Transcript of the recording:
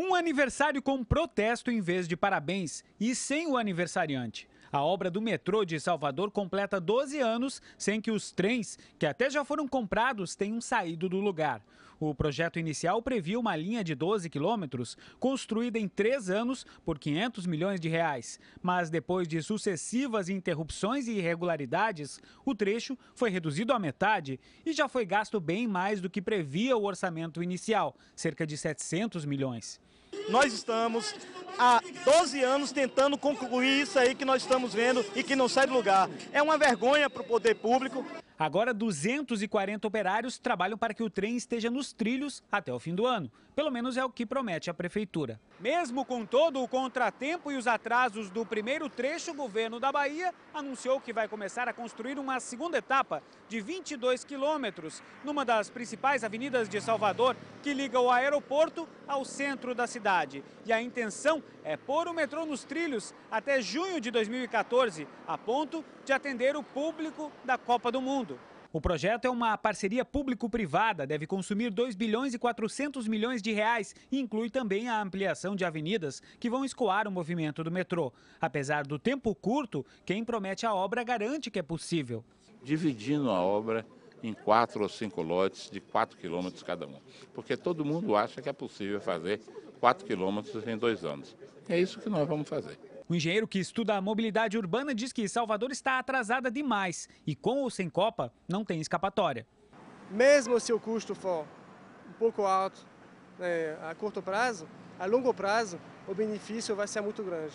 Um aniversário com protesto em vez de parabéns e sem o aniversariante. A obra do metrô de Salvador completa 12 anos sem que os trens, que até já foram comprados, tenham saído do lugar. O projeto inicial previa uma linha de 12 quilômetros, construída em três anos por 500 milhões de reais. Mas depois de sucessivas interrupções e irregularidades, o trecho foi reduzido à metade e já foi gasto bem mais do que previa o orçamento inicial, cerca de 700 milhões. Nós estamos há 12 anos tentando concluir isso aí que nós estamos vendo e que não sai do lugar. É uma vergonha para o poder público. Agora, 240 operários trabalham para que o trem esteja nos trilhos até o fim do ano. Pelo menos é o que promete a prefeitura. Mesmo com todo o contratempo e os atrasos do primeiro trecho, o governo da Bahia anunciou que vai começar a construir uma segunda etapa de 22 quilômetros numa das principais avenidas de Salvador que liga o aeroporto ao centro da cidade. E a intenção é pôr o metrô nos trilhos até junho de 2014, a ponto de atender o público da Copa do Mundo. O projeto é uma parceria público-privada, deve consumir 2 bilhões e 400 milhões de reais e inclui também a ampliação de avenidas que vão escoar o movimento do metrô. Apesar do tempo curto, quem promete a obra garante que é possível. Dividindo a obra em quatro ou cinco lotes de 4 quilômetros cada um. Porque todo mundo acha que é possível fazer 4 quilômetros em dois anos. É isso que nós vamos fazer. O engenheiro que estuda a mobilidade urbana diz que Salvador está atrasada demais e, com ou sem Copa, não tem escapatória. Mesmo se o custo for um pouco alto né, a curto prazo, a longo prazo, o benefício vai ser muito grande.